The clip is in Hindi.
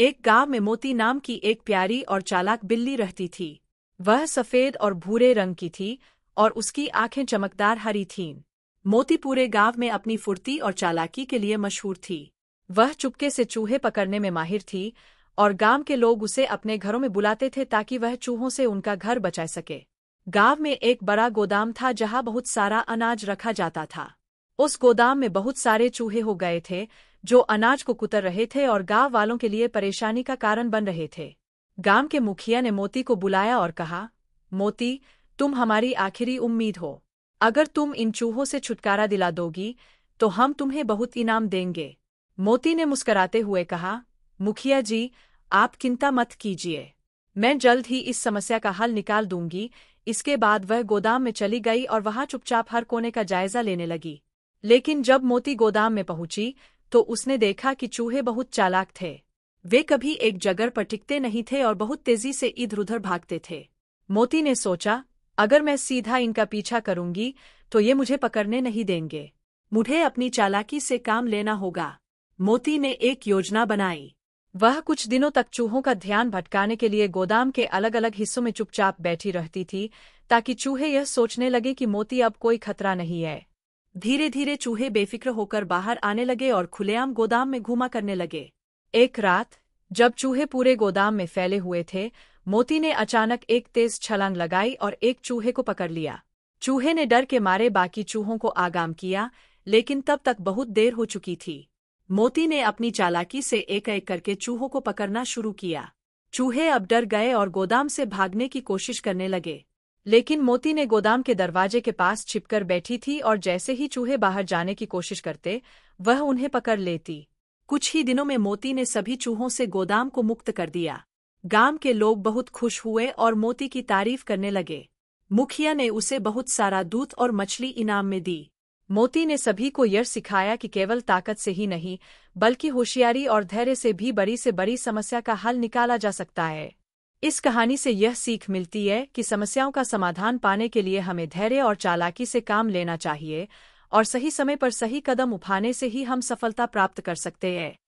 एक गांव में मोती नाम की एक प्यारी और चालाक बिल्ली रहती थी वह सफ़ेद और भूरे रंग की थी और उसकी आंखें चमकदार हरी थीं मोती पूरे गांव में अपनी फुर्ती और चालाकी के लिए मशहूर थी वह चुपके से चूहे पकड़ने में माहिर थी और गांव के लोग उसे अपने घरों में बुलाते थे ताकि वह चूहों से उनका घर बचा सके गांव में एक बड़ा गोदाम था जहां बहुत सारा अनाज रखा जाता था उस गोदाम में बहुत सारे चूहे हो गए थे जो अनाज को कुतर रहे थे और गांव वालों के लिए परेशानी का कारण बन रहे थे गांव के मुखिया ने मोती को बुलाया और कहा मोती तुम हमारी आखिरी उम्मीद हो अगर तुम इन चूहों से छुटकारा दिला दोगी तो हम तुम्हें बहुत इनाम देंगे मोती ने मुस्कराते हुए कहा मुखिया जी आप चिंता मत कीजिए मैं जल्द ही इस समस्या का हल निकाल दूंगी इसके बाद वह गोदाम में चली गई और वहां चुपचाप हर कोने का जायजा लेने लगी लेकिन जब मोती गोदाम में पहुंची तो उसने देखा कि चूहे बहुत चालाक थे वे कभी एक जगह पर टिकते नहीं थे और बहुत तेजी से इधर उधर भागते थे मोती ने सोचा अगर मैं सीधा इनका पीछा करूंगी तो ये मुझे पकड़ने नहीं देंगे मुझे अपनी चालाकी से काम लेना होगा मोती ने एक योजना बनाई वह कुछ दिनों तक चूहों का ध्यान भटकाने के लिए गोदाम के अलग अलग हिस्सों में चुपचाप बैठी रहती थी ताकि चूहे यह सोचने लगे कि मोती अब कोई खतरा नहीं है धीरे धीरे चूहे बेफिक्र होकर बाहर आने लगे और खुलेआम गोदाम में घूमा करने लगे एक रात जब चूहे पूरे गोदाम में फैले हुए थे मोती ने अचानक एक तेज छलांग लगाई और एक चूहे को पकड़ लिया चूहे ने डर के मारे बाकी चूहों को आगाम किया लेकिन तब तक बहुत देर हो चुकी थी मोती ने अपनी चालाकी से एक एक करके चूहों को पकड़ना शुरू किया चूहे अब डर गए और गोदाम से भागने की कोशिश करने लगे लेकिन मोती ने गोदाम के दरवाजे के पास छिपकर बैठी थी और जैसे ही चूहे बाहर जाने की कोशिश करते वह उन्हें पकड़ लेती कुछ ही दिनों में मोती ने सभी चूहों से गोदाम को मुक्त कर दिया गांव के लोग बहुत खुश हुए और मोती की तारीफ करने लगे मुखिया ने उसे बहुत सारा दूध और मछली इनाम में दी मोती ने सभी को यह सिखाया कि केवल ताकत से ही नहीं बल्कि होशियारी और धैर्य से भी बड़ी से बड़ी समस्या का हल निकाला जा सकता है इस कहानी से यह सीख मिलती है कि समस्याओं का समाधान पाने के लिए हमें धैर्य और चालाकी से काम लेना चाहिए और सही समय पर सही कदम उठाने से ही हम सफलता प्राप्त कर सकते हैं